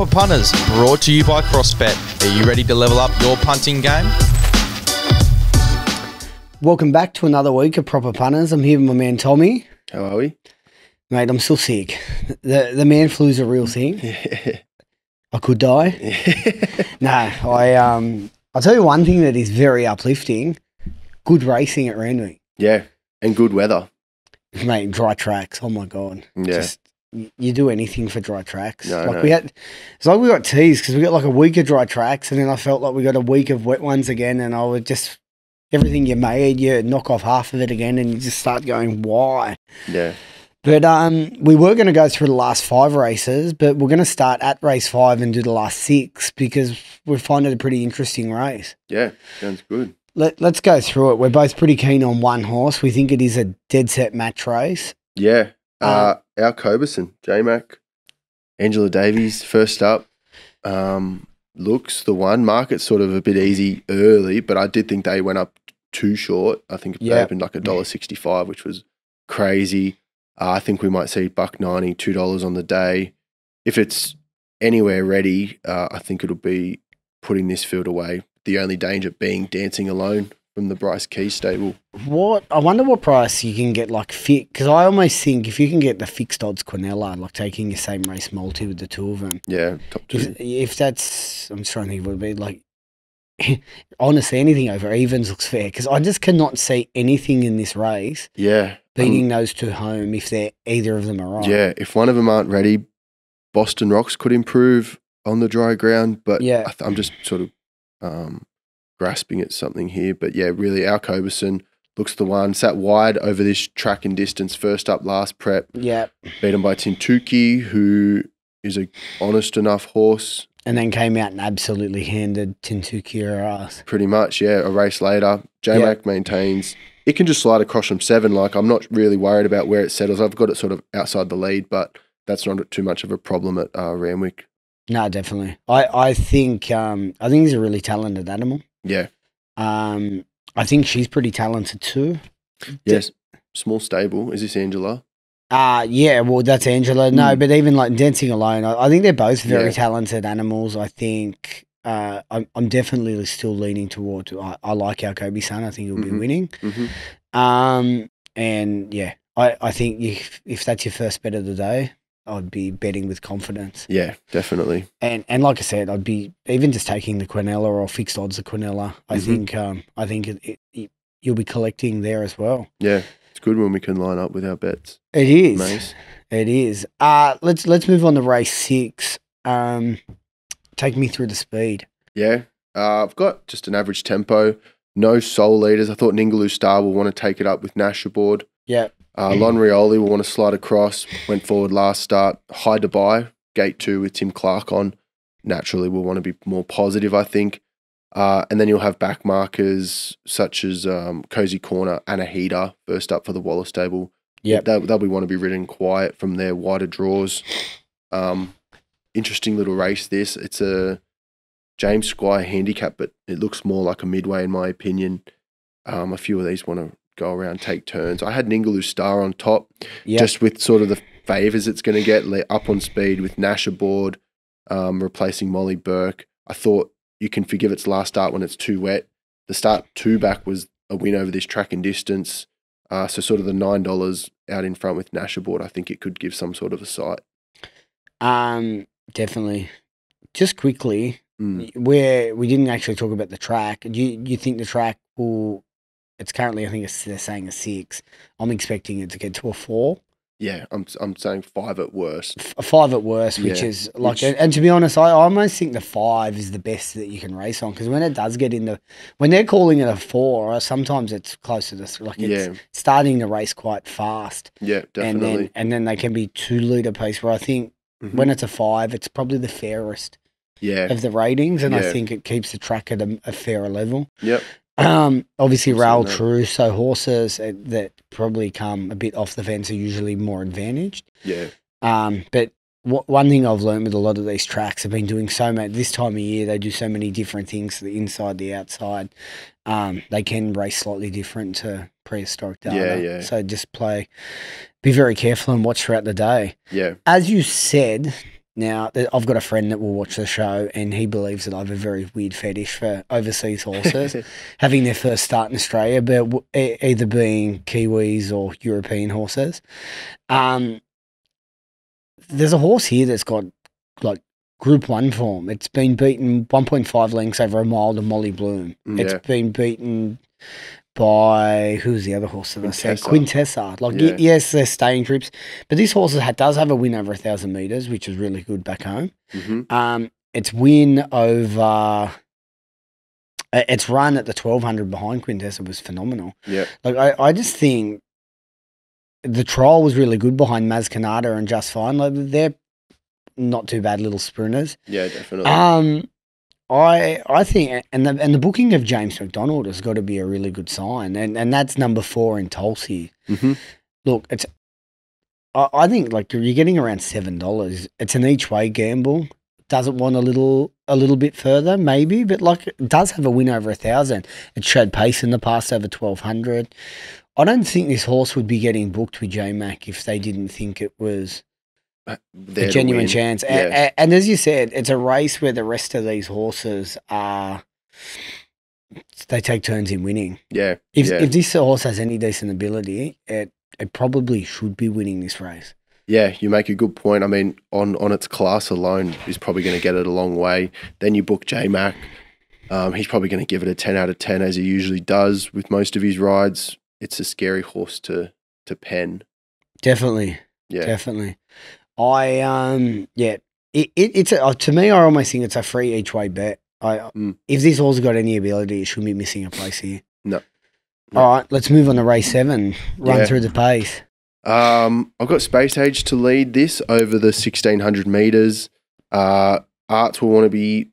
Proper Punters, brought to you by CrossBet. Are you ready to level up your punting game? Welcome back to another week of Proper Punters. I'm here with my man Tommy. How are we? Mate, I'm still sick. The the man is a real thing. I could die. no, I um I'll tell you one thing that is very uplifting. Good racing at Randwick. Yeah. And good weather. Mate, dry tracks. Oh my god. Yeah. Just you do anything for dry tracks. No, like no. we had, it's like we got teased because we got like a week of dry tracks, and then I felt like we got a week of wet ones again, and I would just everything you made, you knock off half of it again, and you just start going, why? Yeah. But um, we were going to go through the last five races, but we're going to start at race five and do the last six because we find it a pretty interesting race. Yeah, sounds good. Let, let's go through it. We're both pretty keen on one horse. We think it is a dead set match race. Yeah. Uh, um, Al Coberson, J Mac, Angela Davies first up. Um, looks the one. Market's sort of a bit easy early, but I did think they went up too short. I think yeah. they opened like a dollar sixty five, which was crazy. Uh, I think we might see buck ninety, two dollars on the day. If it's anywhere ready, uh, I think it'll be putting this field away. The only danger being dancing alone from the Bryce Key stable. What I wonder what price you can get like fit because I almost think if you can get the fixed odds Quinella, like taking the same race multi with the two of them. Yeah, top two. If, if that's I'm just trying to think would be like. honestly, anything over evens looks fair because I just cannot see anything in this race. Yeah, beating um, those two home if they're either of them are right. Yeah, if one of them aren't ready, Boston Rocks could improve on the dry ground, but yeah, I am just sort of um, grasping at something here. But yeah, really, our Coberson looks the one. Sat wide over this track and distance, first up, last prep. Yeah. Beaten by Tintuki, who is a honest enough horse. And then came out and absolutely handed Tintuki her ass. Pretty much, yeah. A race later, JMac yep. maintains it can just slide across from seven. Like I'm not really worried about where it settles. I've got it sort of outside the lead, but that's not too much of a problem at uh, Ramwick. No, definitely. I I think um, I think he's a really talented animal. Yeah. Um, I think she's pretty talented too. Yes. Small stable. Is this Angela? Uh, yeah, well, that's Angela. No, mm. but even like dancing alone, I, I think they're both very yeah. talented animals. I think uh, I'm, I'm definitely still leaning toward, I, I like our Kobe son. I think he'll mm-hmm. be winning. Mm-hmm. Um, and yeah, I, I think if, if that's your first bet of the day, I'd be betting with confidence. Yeah, definitely. And and like I said, I'd be even just taking the Quinella or fixed odds of Quinella. I mm-hmm. think um, I think it, it, it, you'll be collecting there as well. Yeah, it's good when we can line up with our bets. It is. Mace. It is. Uh let's let's move on to race six. Um, take me through the speed. Yeah, uh, I've got just an average tempo. No soul leaders. I thought Ningaloo Star will want to take it up with Nash aboard. Yeah. Uh, Lon Rioli will want to slide across, went forward last start, high to buy, gate two with Tim Clark on. Naturally, will want to be more positive, I think. Uh, and then you'll have back markers such as um, Cozy Corner and a heater first up for the Wallace stable. Yeah, they'll, they'll be want to be ridden quiet from their wider draws. Um, interesting little race. This it's a James Squire handicap, but it looks more like a midway in my opinion. Um, a few of these want to go around, take turns. I had an Ingaloo Star on top, yep. just with sort of the favors it's going to get up on speed with Nash aboard, um, replacing Molly Burke. I thought you can forgive its last start when it's too wet. The start two back was a win over this track and distance. Uh, so sort of the nine dollars out in front with Nash aboard, I think it could give some sort of a sight. Um, definitely. Just quickly, mm. where we didn't actually talk about the track. Do you, do you think the track will it's currently, I think it's, they're saying a six. I'm expecting it to get to a four. Yeah, I'm I'm saying five at worst. F- five at worst, which yeah. is like, which... And, to be honest, I almost think the five is the best that you can race on because when it does get into, when they're calling it a four, uh, sometimes it's closer to like it's yeah. starting to race quite fast. Yeah, definitely. And then, and then they can be two liter pace where I think mm-hmm. when it's a five, it's probably the fairest. Yeah. Of the ratings, and yeah. I think it keeps the track at a, a fairer level. Yep. Um, obviously, rail true. So horses uh, that probably come a bit off the fence are usually more advantaged. Yeah. Um, but w- one thing I've learned with a lot of these tracks, I've been doing so much this time of year. They do so many different things: the inside, the outside. Um, they can race slightly different to prehistoric data. Yeah, yeah. So just play, be very careful and watch throughout the day. Yeah. As you said, now, I've got a friend that will watch the show, and he believes that I have a very weird fetish for overseas horses having their first start in Australia, but either being Kiwis or European horses. Um, there's a horse here that's got like Group One form. It's been beaten 1.5 lengths over a mile to Molly Bloom. Mm, yeah. It's been beaten by who's the other horse in the I Quintessa. Like, yeah. y- yes, they're staying trips, but this horse has, does have a win over a thousand meters, which is really good back home. Mm-hmm. Um, its win over its run at the 1200 behind Quintessa was phenomenal. Yeah. Like, I, I just think the trial was really good behind Maz Kanata and Just Fine. Like, they're not too bad little sprinters. Yeah, definitely. Um, I I think and the and the booking of James McDonald has got to be a really good sign, and and that's number four in Tulsi. Mm-hmm. Look, it's I, I think like you're getting around seven dollars. It's an each way gamble. Doesn't want a little a little bit further, maybe, but like it does have a win over a thousand. It showed pace in the past over twelve hundred. I don't think this horse would be getting booked with J Mac if they didn't think it was a genuine chance. Yeah. And, and, as you said, it's a race where the rest of these horses are. They take turns in winning. Yeah. If yeah. if this horse has any decent ability, it it probably should be winning this race. Yeah, you make a good point. I mean, on on its class alone is probably going to get it a long way. Then you book J Mac. Um, he's probably going to give it a ten out of ten as he usually does with most of his rides. It's a scary horse to to pen. Definitely. Yeah. Definitely. I um yeah, it, it it's a, uh, to me I almost think it's a free each way bet. I uh, mm. if this horse got any ability, it shouldn't be missing a place here. No. no. All right, let's move on to race seven. Run yeah. through the pace. Um, I've got Space Age to lead this over the sixteen hundred meters. Uh, Arts will want to be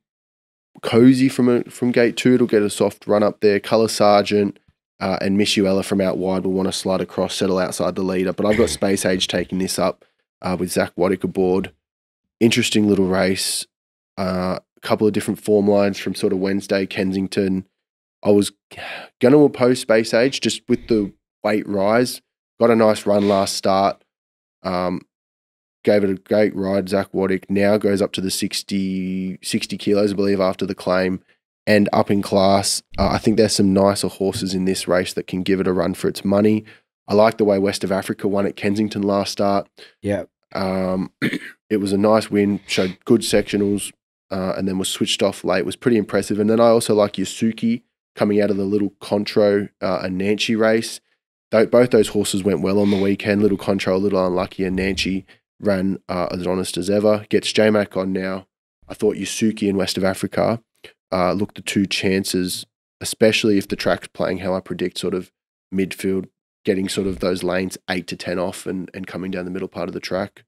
cozy from a, from gate two. It'll get a soft run up there. Color Sergeant. Uh, and Missuella from out wide will want to slide across, settle outside the leader. But I've got Space Age taking this up uh, with Zach Waddick aboard. Interesting little race. Uh, a couple of different form lines from sort of Wednesday, Kensington. I was going to oppose Space Age just with the weight rise. Got a nice run last start. Um, gave it a great ride. Zach Waddick now goes up to the 60, 60 kilos, I believe, after the claim and up in class. Uh, I think there's some nicer horses in this race that can give it a run for its money. I like the way West of Africa won at Kensington last start. Yeah. Um, it was a nice win, showed good sectionals, uh, and then was switched off late. It was pretty impressive. And then I also like Yasuki coming out of the little Contro uh, and Nancy race. Th- both those horses went well on the weekend. Little Contro, a little unlucky, and Nancy ran uh, as honest as ever. Gets Mac on now. I thought Yasuki and West of Africa uh, looked the two chances, especially if the track's playing how I predict, sort of midfield getting sort of those lanes eight to ten off and, and coming down the middle part of the track.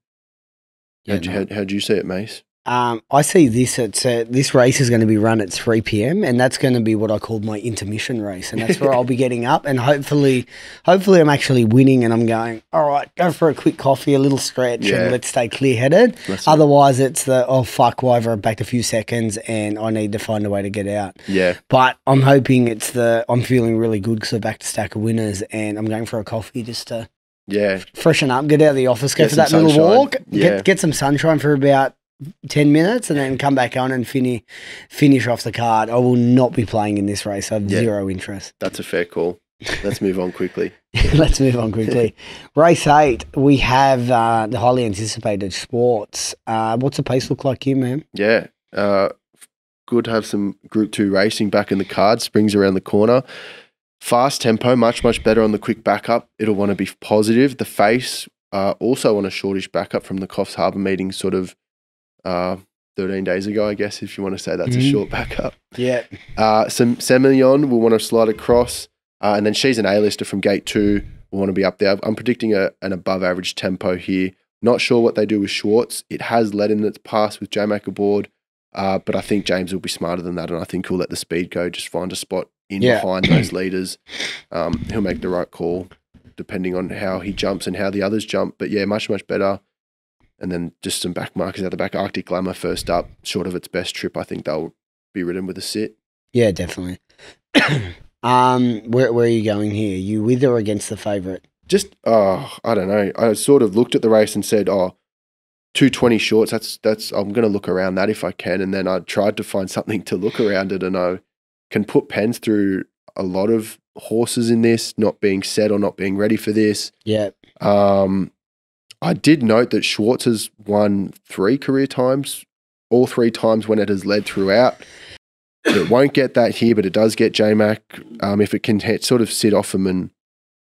Yeah, how'd, you, say how'd you see it, Mace? Um, I see this. It's uh, this race is going to be run at three p.m. and that's going to be what I call my intermission race, and that's where I'll be getting up and hopefully, hopefully I'm actually winning and I'm going. All right, go for a quick coffee, a little stretch, yeah. and let's stay clear headed. Otherwise, it's the oh fuck, why have I backed a few seconds and I need to find a way to get out. Yeah. But I'm hoping it's the I'm feeling really good because I backed a stack of winners and I'm going for a coffee just to yeah freshen up, get out of the office, go get for that sunshine. little walk, yeah. get get some sunshine for about 10 minutes and then come back on and finish finish off the card. I will not be playing in this race. I have yeah, zero interest. That's a fair call. Let's move on quickly. Let's move on quickly. race eight, we have uh, the highly anticipated sports. Uh, what's the pace look like here, man? Yeah. Uh, good to have some Group 2 racing back in the card. Springs around the corner. Fast tempo, much, much better on the quick backup. It'll want to be positive. The face, uh, also on a shortish backup from the Coffs Harbour meeting, sort of uh, 13 days ago, I guess, if you want to say that's mm. a short backup. Yeah. Uh, some Semillon will want to slide across. Uh, and then she's an A-lister from gate two, will want to be up there. I'm predicting a, an above average tempo here. Not sure what they do with Schwartz. It has led in its past with JMac aboard, uh, but I think James will be smarter than that. And I think he'll let the speed go, just find a spot in yeah. behind those leaders. Um, he'll make the right call depending on how he jumps and how the others jump. But yeah, much, much better and then just some back markers out the back. Arctic Glamour first up, short of its best trip. I think they'll be ridden with a sit. Yeah, definitely. um, where, where are you going here? You with or against the favourite? Just oh, I don't know. I sort of looked at the race and said, oh, 220 shorts. That's that's. I'm going to look around that if I can, and then I tried to find something to look around it, and I can put pens through a lot of horses in this not being set or not being ready for this. Yeah. Um, I did note that Schwartz has won three career times, all three times when it has led throughout. it won't get that here, but it does get JMac. Um, if it can sort of sit off him and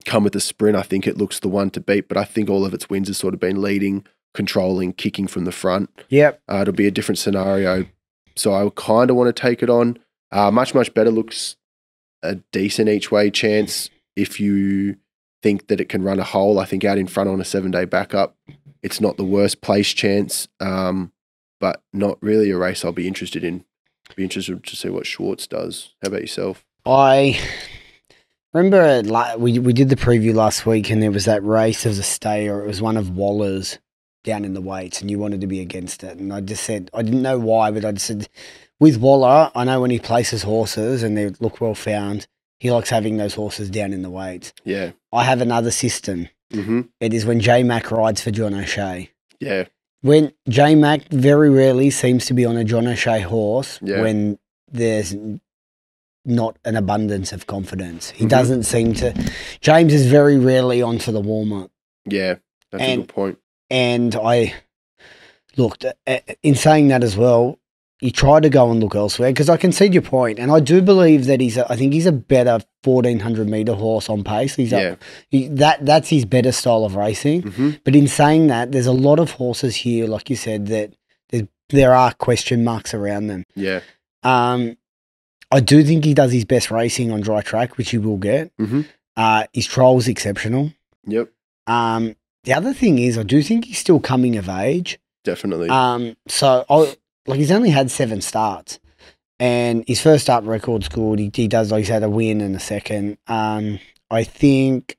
come with a sprint, I think it looks the one to beat. But I think all of its wins has sort of been leading, controlling, kicking from the front. Yep. Uh, it'll be a different scenario. So I kind of want to take it on. Uh, much, much better looks a decent each way chance if you think that it can run a hole. I think out in front on a seven day backup, it's not the worst place chance, um, but not really a race I'll be interested in. Be interested to see what Schwartz does. How about yourself? I remember like, we we did the preview last week, and there was that race as a stay, or it was one of Waller's down in the weights, and you wanted to be against it. And I just said I didn't know why, but I just said with Waller, I know when he places horses and they look well found he likes having those horses down in the weights. Yeah. I have another system. Mm-hmm. It is when J Mac rides for John O'Shea. Yeah. When J Mac very rarely seems to be on a John O'Shea horse yeah. when there's not an abundance of confidence. He mm-hmm. doesn't seem to. James is very rarely onto the warm up. Yeah, that's and, a good point. And I looked at, uh, in saying that as well he tried to go and look elsewhere because I concede your point, and I do believe that he's. A, I think he's a better fourteen hundred meter horse on pace. He's yeah. a, he, that that's his better style of racing. Mm-hmm. But in saying that, there's a lot of horses here, like you said, that there are question marks around them. Yeah. Um, I do think he does his best racing on dry track, which he will get. Mm-hmm. Uh, his trial's exceptional. Yep. Um, the other thing is, I do think he's still coming of age. Definitely. Um, so I like he's only had seven starts, and his first start record scored. He, he does like he's had a win and a second. Um, I think.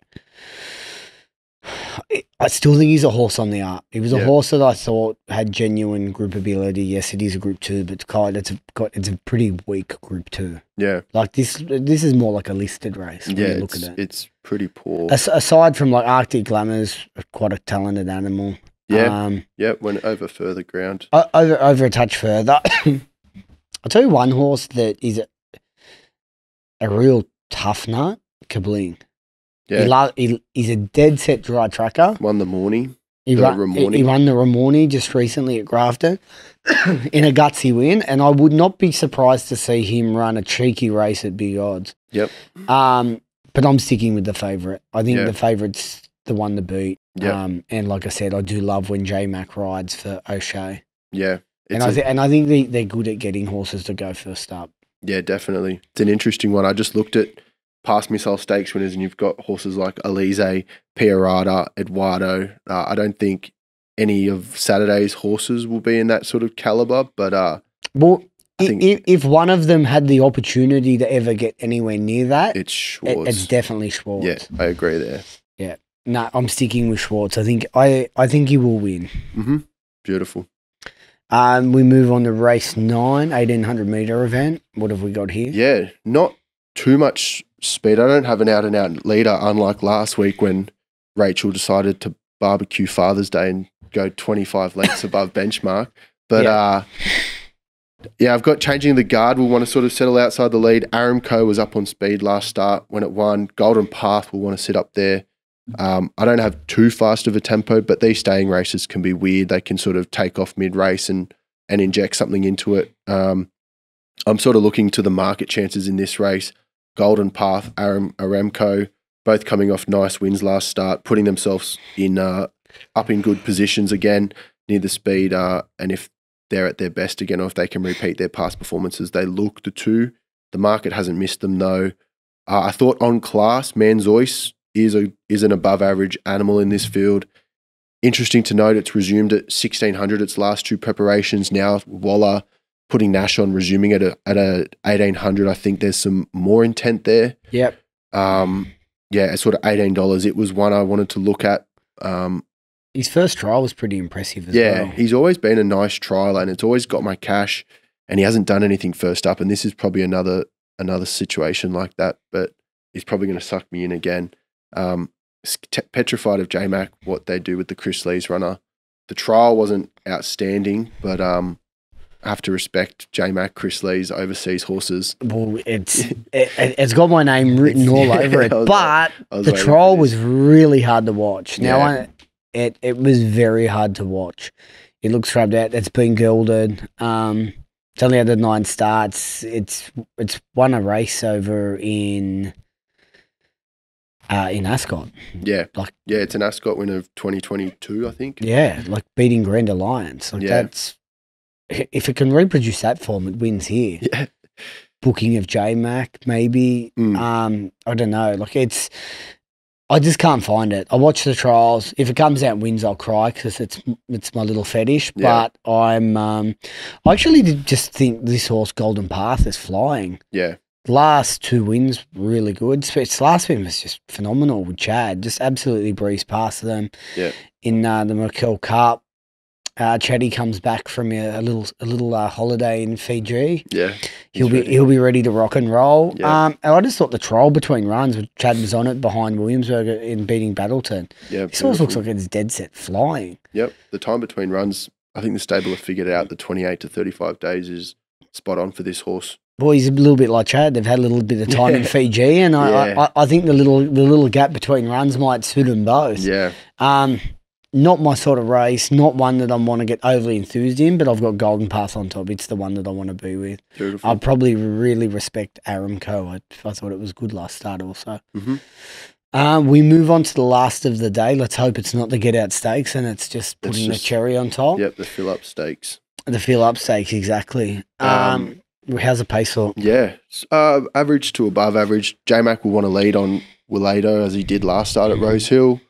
I still think he's a horse on the up. He was a yeah. horse that I thought had genuine group ability. Yes, it is a group two, but quite. it's a got it's a pretty weak group two. Yeah, like this. This is more like a listed race. yeah, look at it. It's pretty poor. As, aside from like Arctic Glamour's quite a talented animal. Yeah. Um, yeah. Went over further ground. Uh, over, over a touch further. I'll tell you one horse that is a, a real tough nut, Kabling. Yeah. He lo- he, he's a dead set dry tracker. Won the morning. He, the run, he, won the Ramorny just recently at Grafton in a gutsy win, and I would not be surprised to see him run a cheeky race at big odds. Yep. Um, but I'm sticking with the favourite. I think yep. the favourite's the one to beat. Yeah. Um, and like I said, I do love when J Mac rides for O'Shea. Yeah. And I, th- and I think they, they're good at getting horses to go first up. Yeah, definitely. It's an interesting one. I just looked at past missile stakes winners, and you've got horses like Elise, Pierrada, Eduardo. Uh, I don't think any of Saturday's horses will be in that sort of caliber, but uh, well, think- if, if, one of them had the opportunity to ever get anywhere near that, it's Schwartz. It, it's definitely Schwartz. Yeah, I agree there. Nah, I'm sticking with Schwartz. I think I, I think he will win. Mm-hmm. Beautiful. Um, we move on to race nine, 1800 meter event. What have we got here? Yeah, not too much speed. I don't have an out and out leader, unlike last week when Rachel decided to barbecue Father's Day and go 25 lengths above benchmark. But yeah. Uh, yeah, I've got changing the guard. We'll want to sort of settle outside the lead. Aramco was up on speed last start when it won. Golden Path will want to sit up there. Um, I don't have too fast of a tempo, but these staying races can be weird. They can sort of take off mid race and and inject something into it. Um, I'm sort of looking to the market chances in this race. Golden Path, Aram, Aramco, both coming off nice wins last start, putting themselves in uh, up in good positions again near the speed. Uh, and if they're at their best again, or if they can repeat their past performances, they look the two. The market hasn't missed them though. Uh, I thought on class, Manzois is a is an above average animal in this field. Interesting to note, it's resumed at 1600 its last two preparations. Now Waller putting Nash on, resuming at a, at a 1800. I think there's some more intent there. Yep. Um, yeah, sort of eighteen dollars. It was one I wanted to look at. Um, his first trial was pretty impressive. yeah, well. he's always been a nice trial, and it's always got my cash. And he hasn't done anything first up, and this is probably another another situation like that. But he's probably going to suck me in again. Um, petrified of JMac, what they do with the Chris Lees runner. The trial wasn't outstanding, but um, I have to respect JMac, Chris Lee's overseas horses. Well, it's it, has got my name written all yeah, over it, but the trial was really hard to watch. Now, yeah. I, it it was very hard to watch. It looks rubbed out. It's been gilded. Um, it's only had the nine starts. It's it's won a race over in uh, in Ascot. Yeah, like yeah, it's an Ascot win of 2022, I think. Yeah, like beating Grand Alliance. Like yeah. that's if it can reproduce that form, it wins here. Yeah. Booking of J Mac, maybe. Mm. Um, I don't know. Like it's, I just can't find it. I watch the trials. If it comes out wins, I'll cry because it's it's my little fetish. Yeah. But I'm, um, I actually did just think this horse Golden Path is flying. Yeah last two wins really good. the last win was just phenomenal with Chad, just absolutely breezed past them. Yeah. In uh, the Merkel Cup, uh, comes back from a, a little a little uh, holiday in Fiji. Yeah, he'll be ready. he'll be ready to rock and roll. Yeah. Um, and I just thought the troll between runs, with Chad was on it behind Williamsburg in beating Battleton. Yeah, this almost looks like it's dead set flying. Yep, the time between runs. I think the stable have figured out the twenty eight to thirty five days is spot on for this horse boys a little bit like Chad. They've had a little bit of time yeah. in Fiji, and I, yeah. I, I, think the little the little gap between runs might suit them both. Yeah. Um, not my sort of race, not one that I want to get overly enthused in, but I've got Golden Path on top. It's the one that I want to be with. Beautiful. I probably really respect Aramco. I, I thought it was good last start also. Mm-hmm. Um, we move on to the last of the day. Let's hope it's not the get out stakes and it's just putting it's just, the cherry on top. Yep, the fill up stakes. The fill up stakes, exactly. Um, um, How's the pace for? Yeah, uh, average to above average. J Mac will want to lead on Willado as he did last start at mm-hmm. Rose Hill.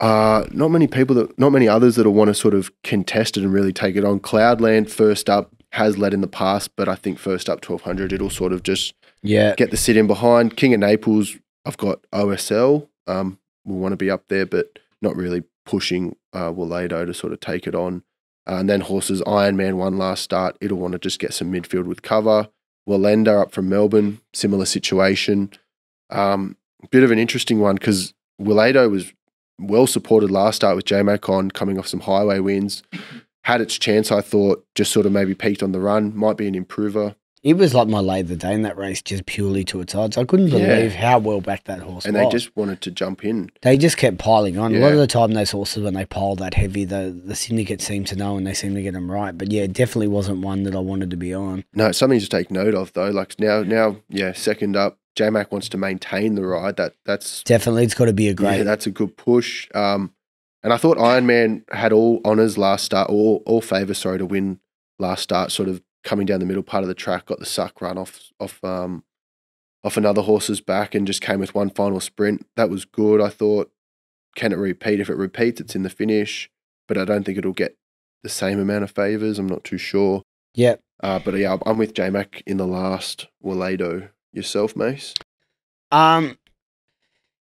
Uh, not many people that, not many others that'll want to sort of contest it and really take it on. Cloudland first up has led in the past, but I think first up twelve hundred, it'll sort of just yeah get the sit in behind. King of Naples, I've got OSL. Um, will want to be up there, but not really pushing uh, Willado to sort of take it on. Uh, and then horses Iron Man one last start. It'll want to just get some midfield with cover. Willenda up from Melbourne, similar situation. Um, bit of an interesting one because Willado was well supported last start with JMac on coming off some highway wins. Had its chance, I thought, just sort of maybe peaked on the run. Might be an improver. It was like my lay of the day in that race, just purely to its odds. I couldn't believe yeah. how well back that horse and was. they just wanted to jump in. They just kept piling on. Yeah. A lot of the time, those horses, when they pile that heavy, the, the syndicate seem to know and they seem to get them right. But yeah, definitely wasn't one that I wanted to be on. No, something to take note of, though. Like now, now, yeah, second up, J Mac wants to maintain the ride. That That's definitely, it's got to be a great. Yeah, that's a good push. Um, and I thought Iron Man had all honours last start, all, all favour, sorry, to win last start, sort of coming down the middle part of the track, got the suck run off off um, off another horse's back, and just came with one final sprint. That was good. I thought, can it repeat? If it repeats, it's in the finish, but I don't think it'll get the same amount of favors. I'm not too sure. Yeah. Uh, but yeah, I'm with J Mac in the last Waledo. Yourself, Mace. Um.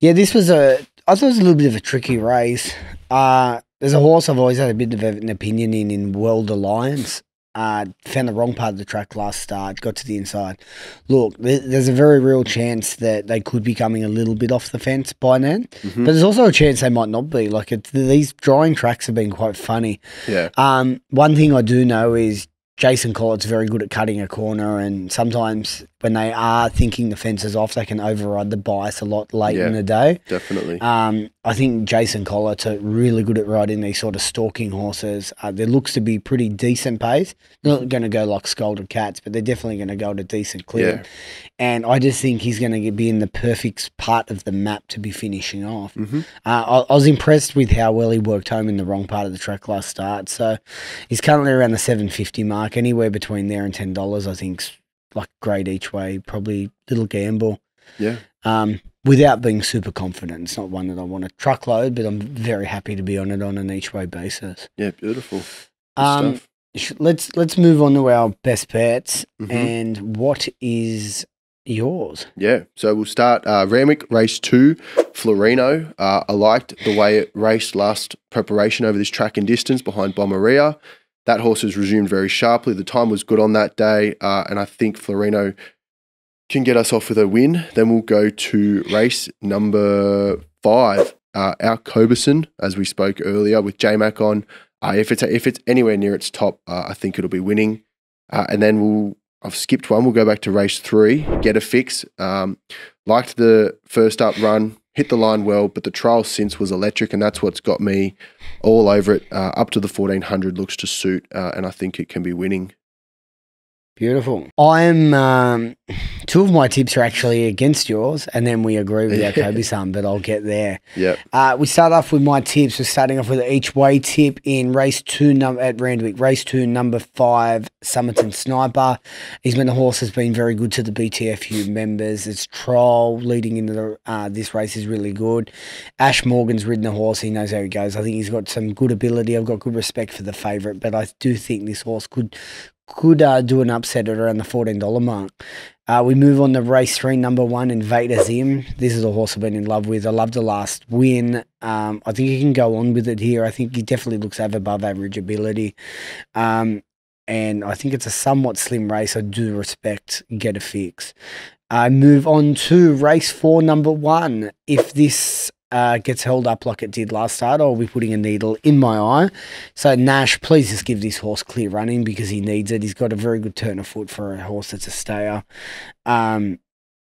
Yeah, this was a. I thought it was a little bit of a tricky race. Uh, there's a horse I've always had a bit of an opinion in in World Alliance uh, found the wrong part of the track last start, got to the inside. Look, there's a very real chance that they could be coming a little bit off the fence by now, mm-hmm. but there's also a chance they might not be. Like these drawing tracks have been quite funny. Yeah. Um, one thing I do know is Jason Collard's very good at cutting a corner, and sometimes when they are thinking the fence is off, they can override the bias a lot late yeah, in the day. Definitely. Um, I think Jason Collart's really good at riding these sort of stalking horses. Uh, there looks to be pretty decent pace. not going to go like Scolded Cats, but they're definitely going to go to decent clear. Yeah. And I just think he's going to be in the perfect part of the map to be finishing off. Mm-hmm. Uh, I, I was impressed with how well he worked home in the wrong part of the track last start. So he's currently around the 750 mark, anywhere between there and $10, I think like grade each way, probably little gamble. Yeah. Um, without being super confident. It's not one that I want to truckload, but I'm very happy to be on it on an each way basis. Yeah, beautiful. Um, let's let's move on to our best bets mm-hmm. and what is yours? Yeah, so we'll start uh, race two, Florino. Uh, I liked the way it raced last preparation over this track and distance behind Bomberia. That horse has resumed very sharply. The time was good on that day, uh, and I think Florino can get us off with a win. Then we'll go to race number five, uh, our Coberson, as we spoke earlier, with JMac on. Uh, if it's if it's anywhere near its top, uh, I think it'll be winning. Uh, and then we'll I've skipped one. We'll go back to race three, get a fix. Um, liked the first up run hit the line well, but the trial since was electric, and that's what's got me all over it. Uh, up to the 1400 looks to suit, uh, and I think it can be winning. Beautiful. I'm um, two of my tips are actually against yours, and then we agree with our Kobe son. but I'll get there. Yeah. Uh, we start off with my tips. We're starting off with an each way tip in race two number at Randwick, race two, number five, Summerton Sniper. He's been the horse has been very good to the BTFU members. Its trial leading into the, uh, this race is really good. Ash Morgan's ridden the horse. He knows how he goes. I think he's got some good ability. I've got good respect for the favourite, but I do think this horse could could uh, do an upset at around the $14 mark. Uh, we move on to race three, number one, Invader Zim. This is a horse I've been in love with. I love the last win. Um, I think he can go on with it here. I think he definitely looks have above average ability. Um, and I think it's a somewhat slim race. I do respect Get a Fix. I uh, move on to race four, number one. If this uh, gets held up like it did last start, I'll be putting a needle in my eye. So Nash, please just give this horse clear running because he needs it. He's got a very good turn of foot for a horse that's a stayer. Um,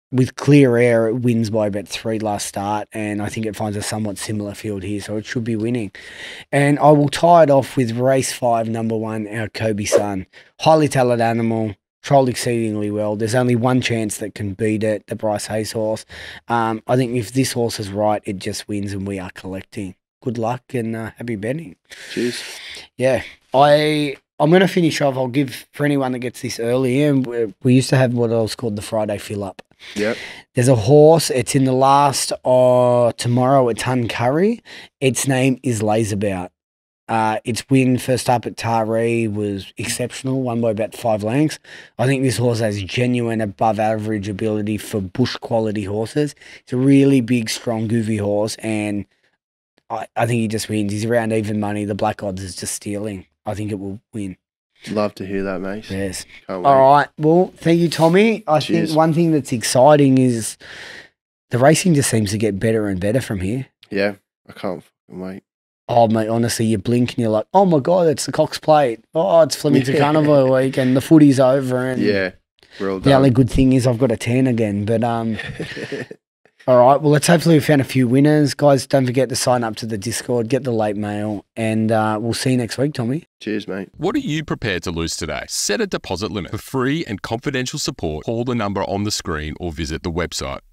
with clear air, it wins by about three last start, and I think it finds a somewhat similar field here, so it should be winning. And I will tie it off with race five, number one, our Kobe Sun. Highly talented animal, trolled exceedingly well. There's only one chance that can beat it, the Bryce Hayes horse. Um, I think if this horse is right, it just wins and we are collecting. Good luck and uh, happy betting. Cheers. Yeah. I I'm going to finish off. I'll give for anyone that gets this early And We, we used to have what else called the Friday fill up. Yep. There's a horse. It's in the last uh, tomorrow at Ton Curry. Its name is Lays uh, its win first up at Taree was exceptional, won by about five lengths. I think this horse has genuine above average ability for bush quality horses. It's a really big, strong, goofy horse, and I, I think he just wins. He's around even money. The black odds is just stealing. I think it will win. Love to hear that, mate. Yes. All right. Well, thank you, Tommy. I Cheers. think one thing that's exciting is the racing just seems to get better and better from here. Yeah, I can't wait. Oh mate, honestly, you blink and you're like, oh my god, it's the Cox Plate. Oh, it's Flemington yeah. Carnival week, and the footy's over. And yeah, the only good thing is I've got a ten again. But um, all right, well, let's hopefully we found a few winners, guys. Don't forget to sign up to the Discord, get the late mail, and uh, we'll see you next week, Tommy. Cheers, mate. What are you prepared to lose today? Set a deposit limit for free and confidential support. Call the number on the screen or visit the website.